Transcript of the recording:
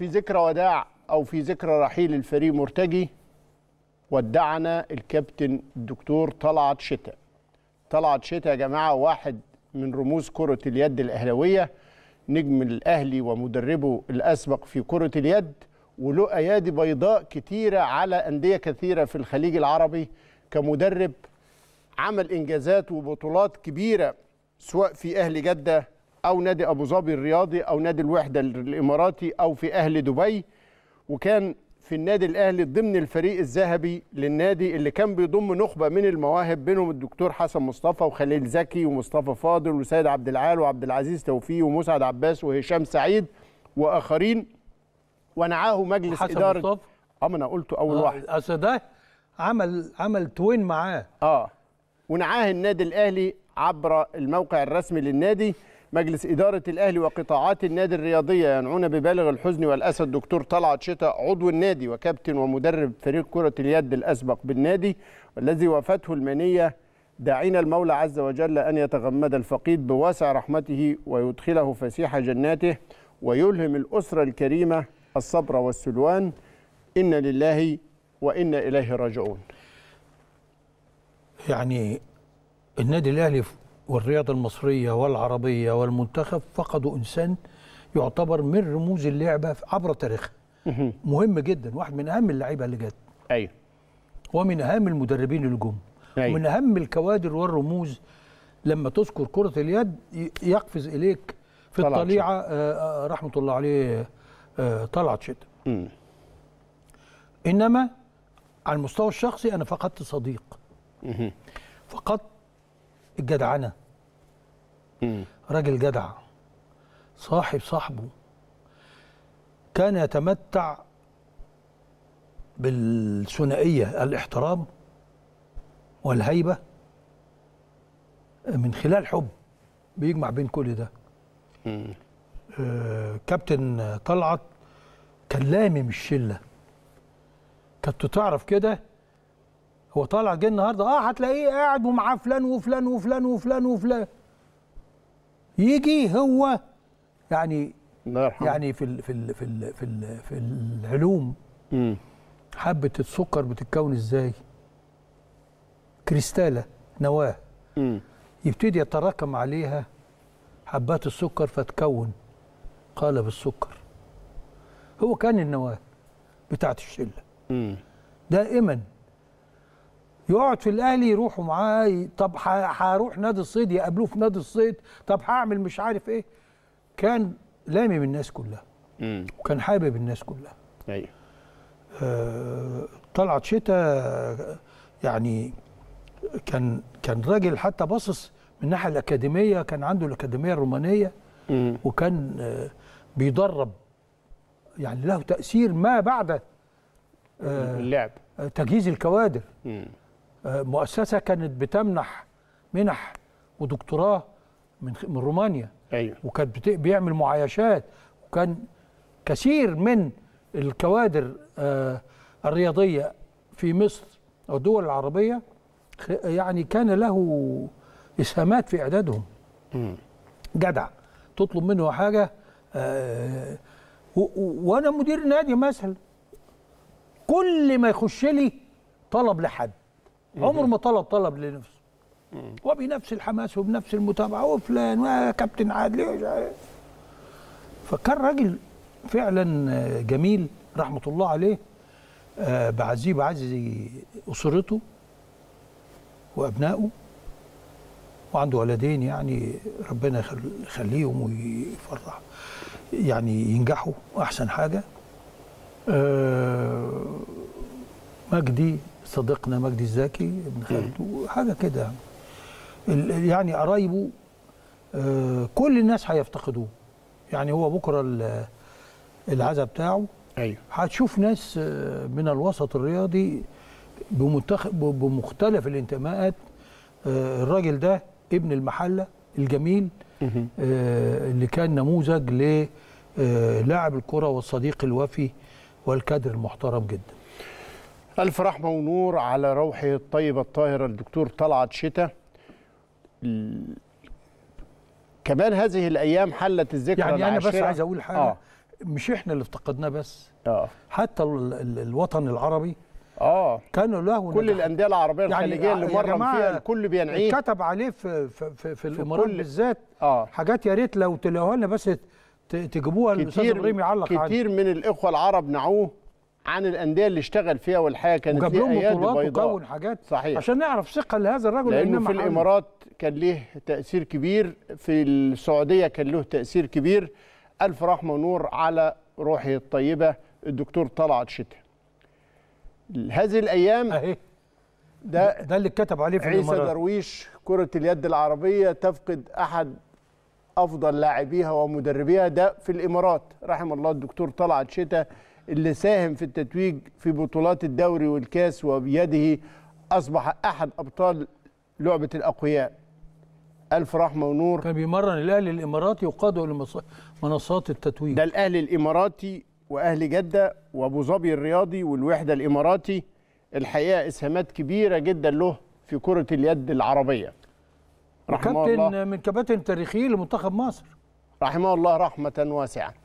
في ذكرى وداع أو في ذكرى رحيل الفريق مرتجي ودعنا الكابتن الدكتور طلعت شتاء طلعت شتاء يا جماعة واحد من رموز كرة اليد الاهلاويه نجم الأهلي ومدربه الأسبق في كرة اليد وله أيادي بيضاء كتيرة على أندية كثيرة في الخليج العربي كمدرب عمل إنجازات وبطولات كبيرة سواء في اهلي جدة او نادي ابو ظبي الرياضي او نادي الوحده الاماراتي او في اهل دبي وكان في النادي الاهلي ضمن الفريق الذهبي للنادي اللي كان بيضم نخبه من المواهب بينهم الدكتور حسن مصطفى وخليل زكي ومصطفى فاضل وسيد عبد العال وعبد العزيز توفيق ومسعد عباس وهشام سعيد واخرين ونعاه مجلس اداره مصطفى اه ما انا قلته اول آه واحد اصل ده عمل عمل توين معاه اه ونعاه النادي الاهلي عبر الموقع الرسمي للنادي مجلس إدارة الأهلي وقطاعات النادي الرياضية ينعون ببالغ الحزن والأسد دكتور طلعت شتاء عضو النادي وكابتن ومدرب فريق كرة اليد الأسبق بالنادي والذي وفاته المنية داعين المولى عز وجل أن يتغمد الفقيد بواسع رحمته ويدخله فسيح جناته ويلهم الأسرة الكريمة الصبر والسلوان إن لله وإن إليه راجعون يعني النادي الأهلي والرياضة المصرية والعربية والمنتخب فقدوا إنسان يعتبر من رموز اللعبة عبر تاريخها مهم جدا واحد من أهم اللعيبة اللي جت أيوه ومن أهم المدربين اللي جم أيوه. ومن أهم الكوادر والرموز لما تذكر كرة اليد يقفز إليك في الطليعة آه،, آه رحمة الله عليه آه طلعت شد إنما على المستوى الشخصي أنا فقدت صديق فقدت الجدعنه راجل جدع صاحب صاحبه كان يتمتع بالثنائيه الاحترام والهيبه من خلال حب بيجمع بين كل ده آه كابتن طلعت كان لامم الشله كنت تعرف كده هو طالع جه النهارده اه هتلاقيه قاعد ومعاه فلان وفلان وفلان وفلان وفلان يجي هو يعني يعني في الـ في الـ في الـ في, الـ في العلوم حبه السكر بتتكون ازاي كريستاله نواه يبتدي يتراكم عليها حبات السكر فتكون قالب السكر هو كان النواه بتاعت الشله دائما يقعد في الاهلي يروحوا معاه طب هروح نادي الصيد يقابلوه في نادي الصيد طب هعمل مش عارف ايه كان من الناس كلها مم. وكان حابب الناس كلها ايوه آه طلعت شتاء يعني كان كان راجل حتى باصص من الناحيه الاكاديميه كان عنده الاكاديميه الرومانيه مم. وكان آه بيدرب يعني له تاثير ما بعد آه اللعب تجهيز الكوادر مم. آه، مؤسسه كانت بتمنح منح ودكتوراه من من رومانيا ايوه وكانت بيعمل معايشات وكان كثير من الكوادر آه، الرياضيه في مصر او الدول العربيه يعني كان له اسهامات في اعدادهم جدع تطلب منه حاجه آه، وانا مدير نادي مثلا كل ما يخش لي طلب لحد عمر ما طلب طلب لنفسه وبنفس الحماس وبنفس المتابعه وفلان وكابتن عادل فكان راجل فعلا جميل رحمه الله عليه بعزيه آه، بعزي اسرته وابنائه وعنده ولدين يعني ربنا يخليهم ويفرح يعني ينجحوا احسن حاجه أه مجدي صديقنا مجدي الزكي ابن خالد وحاجه كده يعني يعني قرايبه آه، كل الناس هيفتقدوه يعني هو بكره العزا بتاعه ايوه هتشوف ناس آه، من الوسط الرياضي بمنتخب بمختلف الانتماءات آه، الراجل ده ابن المحله الجميل اللي كان نموذج للاعب الكره والصديق الوفي والكادر المحترم جدا ألف رحمة ونور على روحه الطيبة الطاهرة الدكتور طلعت شتاء كمان هذه الأيام حلت الذكرى يعني, يعني العاشرة. أنا بس عايز أقول حاجة آه. مش إحنا اللي افتقدناه بس آه. حتى الوطن العربي اه كانوا له كل الانديه العربيه يعني الخليجيه اللي مرن فيها الكل بينعيه كتب عليه في في في, في الامارات بالذات آه. حاجات يا ريت لو تلاقوها لنا بس تجيبوها للاستاذ ابراهيم يعلق كتير كتير من الاخوه العرب نعوه عن الانديه اللي اشتغل فيها والحقيقه كانت وجاب لهم بطولات وكون حاجات صحيح عشان نعرف ثقه لهذا الرجل لانه في الامارات كان ليه تاثير كبير في السعوديه كان له تاثير كبير الف رحمه ونور على روحه الطيبه الدكتور طلعت شتى هذه الايام أهي. ده ده اللي اتكتب عليه في عيسى درويش كره اليد العربيه تفقد احد افضل لاعبيها ومدربيها ده في الامارات رحم الله الدكتور طلعت شتى اللي ساهم في التتويج في بطولات الدوري والكاس وبيده أصبح أحد أبطال لعبة الأقوياء ألف رحمة ونور كان بيمرن الأهلي الإماراتي وقاده لمنصات التتويج ده الأهلي الإماراتي واهلي جدة وأبو ظبي الرياضي والوحدة الإماراتي الحقيقة إسهامات كبيرة جدا له في كرة اليد العربية رحمه الله من كباتن تاريخي لمنتخب مصر رحمه الله رحمة واسعة